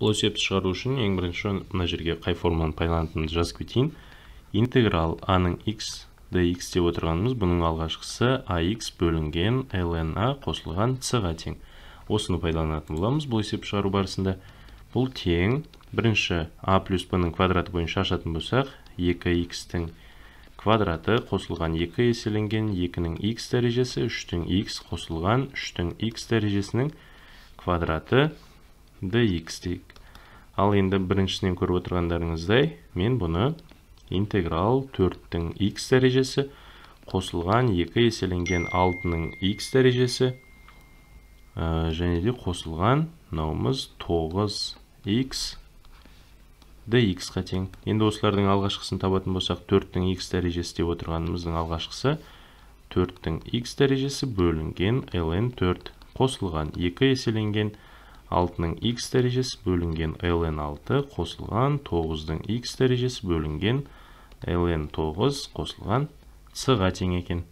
бұл есепті шығару үшін ең бірінші мына жерге қай форманы пайдаланатынымды жазып кетейін интеграл аның x dx деп отырғанымыз бұның алғашқысы ax бөлінген ln a қосылған c ға тең осыны пайдаланатын боламыз бұл есеп шығару барысында бұл тең бірінші а плюс b ның квадраты бойынша ашатын болсақ 2x-тің квадраты қосылған 2 еселенген 2-нің x дәрежесі 3-тің x қосылған 3-тің x дәрежесінің квадраты dx дейік ал енді біріншінен көріп отырғандарыңыздай мен бұны интеграл 4-тің x дәрежесі қосылған 2 еселенген 6-ның x дәрежесі ә, және де қосылған науымыз 9x dx-қа тең енді осылардың алғашқысын табатын болсақ 4-тің x дәрежесі деп отырғанымыздың алғашқысы 4-тің x дәрежесі бөлінген ln 4 қосылған 2 еселенген 6 6-ның x дәрежесі бөлінген ln 6 қосылған 9 ның x дәрежесі бөлінген ln 9 қосылған c-ға тең екен